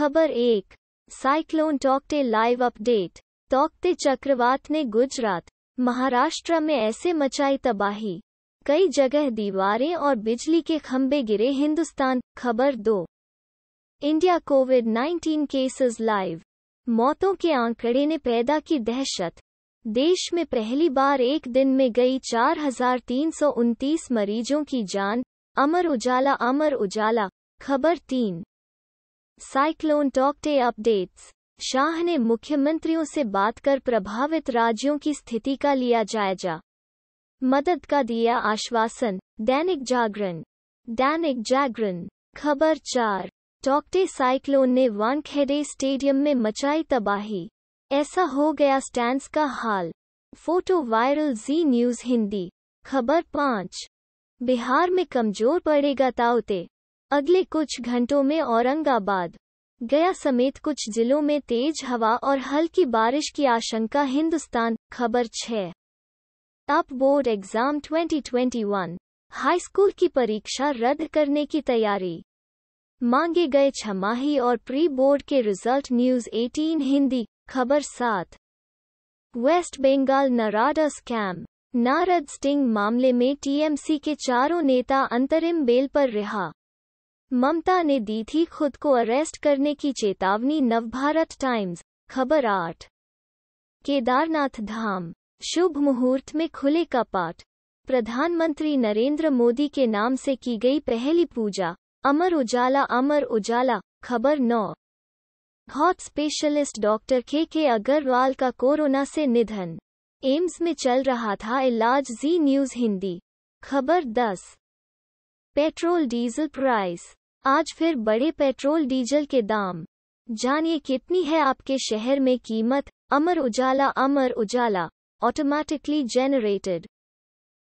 खबर एक cyclone Tauktae live update Tauktae चक्रवात ने गुजरात महाराष्ट्र में ऐसे मचाई तबाही कई जगह दीवारें और बिजली के खंबे गिरे हिंदुस्तान खबर दो इंडिया कोविड 19 केसेस लाइव मौतों के आंकड़े ने पैदा की दहशत देश में पहली बार एक दिन में गई चार मरीजों की जान अमर उजाला अमर उजाला खबर तीन साइक्लोन टॉकटे अपडेट्स शाह ने मुख्यमंत्रियों से बात कर प्रभावित राज्यों की स्थिति का लिया जायजा मदद का दिया आश्वासन दैनिक जागरण दैनिक जागरण खबर चार टॉकटे साइक्लोन ने वानखेडे स्टेडियम में मचाई तबाही ऐसा हो गया स्टैंड्स का हाल photo viral Zee News Hindi खबर पाँच बिहार में कमजोर पड़ेगा ताउते अगले कुछ घंटों में औरंगाबाद गया समेत कुछ जिलों में तेज हवा और हल्की बारिश की आशंका हिंदुस्तान खबर छः आप बोर्ड एग्जाम 2021 हाई स्कूल की परीक्षा रद्द करने की तैयारी मांगे गए छमाही और प्री बोर्ड के रिजल्ट न्यूज 18 हिंदी खबर सात West Bengal Narada scam Narada sting मामले में टीएमसी के चारों नेता अंतरिम बेल पर रिहा ममता ने दी थी खुद को अरेस्ट करने की चेतावनी नवभारत टाइम्स खबर आठ केदारनाथ धाम शुभ मुहूर्त में खुले का पाठ प्रधानमंत्री नरेंद्र मोदी के नाम से की गई पहली पूजा अमर उजाला अमर उजाला खबर नौ हॉट स्पेशलिस्ट डॉक्टर के के अग्रवाल का कोरोना से निधन एम्स में चल रहा था इलाज जी न्यूज हिंदी खबर दस पेट्रोल डीजल प्राइस आज फिर बड़े पेट्रोल डीजल के दाम जानिए कितनी है आपके शहर में कीमत अमर उजाला अमर उजाला ऑटोमेटिकली जेनरेटेड